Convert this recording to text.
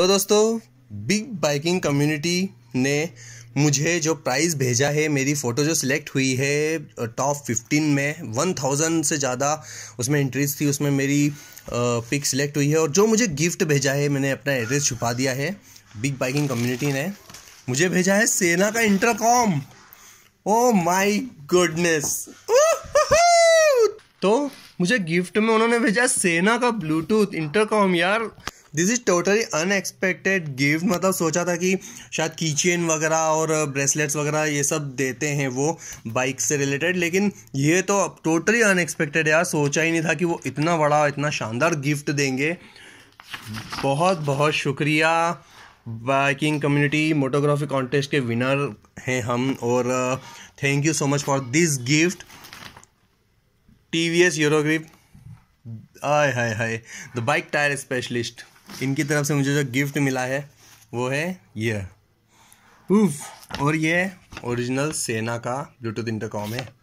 तो दोस्तों big biking community ने मुझे जो प्राइज़ भेजा है मेरी फ़ोटो जो सिलेक्ट हुई है टॉप फिफ्टीन में वन थाउजेंड से ज़्यादा उसमें इंट्रीज थी उसमें मेरी पिक सिलेक्ट हुई है और जो मुझे गिफ्ट भेजा है मैंने अपना एड्रेस छुपा दिया है बिग बाइकिंग कम्युनिटी ने मुझे भेजा है सेना का इंटरकॉम ओ माई गुडनेस तो मुझे गिफ्ट में उन्होंने भेजा सेना का ब्लूटूथ इंटरकॉम यार this is totally unexpected gift मतलब सोचा था कि शायद कीचेन वगैरह और ब्रेसलेट्स वगैरह ये सब देते हैं वो बाइक से रिलेटेड लेकिन ये तो अब टोटली अनएक्सपेक्टेड यार सोचा ही नहीं था कि वो इतना बड़ा इतना शानदार गिफ्ट देंगे बहुत बहुत शुक्रिया बाइकिंग कम्युनिटी मोटोग्राफी कॉन्टेस्ट के विनर हैं हम और thank you so much for this gift T V S Eurogrip आय हाय हाय द बाइक टायर स्पेशलिस्ट इनकी तरफ से मुझे जो गिफ्ट मिला है वो है ये उफ और ये ओरिजिनल सेना का ब्लूटूथ इंटरकॉम है